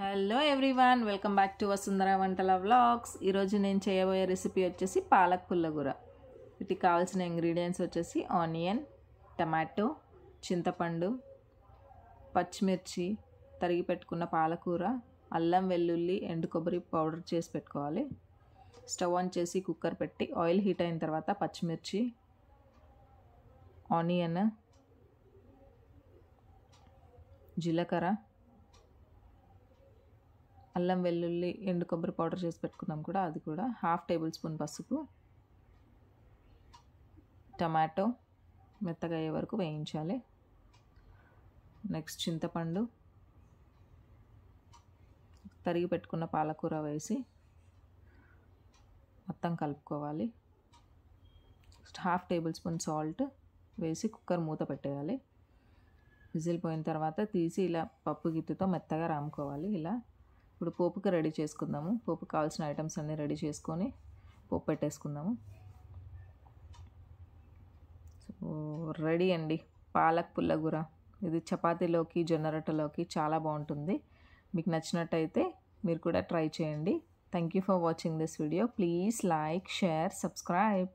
hello everyone welcome back to Vasundhara వంటల vlogs ఈరోజు నేను చేయబోయే రెసిపీ వచ్చేసి పాలక్ పుల్లగూర వీటికి కావాల్సిన ఇంగ్రీడియంట్స్ వచ్చేసి ఆనియన్ టమాటో చింతపండు పచ్చిమిర్చి తరిగి పెట్టుకున్న పాలకూర అల్లం వెల్లుల్లి ఎండు కొబ్బరి పౌడర్ చేసి పెట్టుకోవాలి స్టవ్ ఆన్ చేసి కుక్కర్ పెట్టి ఆయిల్ హీట్ అయిన తర్వాత పచ్చిమిర్చి ఆనియన్ జీలకర్ర అల్లం వెల్లుల్లి ఎండు కొబ్బరి పౌడర్ చేసి పెట్టుకున్నాం కూడా అది కూడా హాఫ్ టేబుల్ స్పూన్ పసుపు టమాటో మెత్తగా అయ్యే వరకు వేయించాలి నెక్స్ట్ చింతపండు తరిగి పెట్టుకున్న పాలకూర వేసి మొత్తం కలుపుకోవాలి హాఫ్ టేబుల్ స్పూన్ సాల్ట్ వేసి కుక్కర్ మూత పెట్టేయాలి విజిల్ పోయిన తర్వాత తీసి ఇలా పప్పు గిత్తుతో మెత్తగా రాముకోవాలి ఇలా ఇప్పుడు పోపుకి రెడీ చేసుకుందాము పోపు కావాల్సిన ఐటమ్స్ అన్నీ రెడీ చేసుకొని పోపు పెట్టేసుకుందాము సో రెడీ అండి పాలక్ పుల్లగూర ఇది చపాతీలోకి జొన్న రొట్టెలోకి చాలా బాగుంటుంది మీకు నచ్చినట్టయితే మీరు కూడా ట్రై చేయండి thank you for watching this video please like share subscribe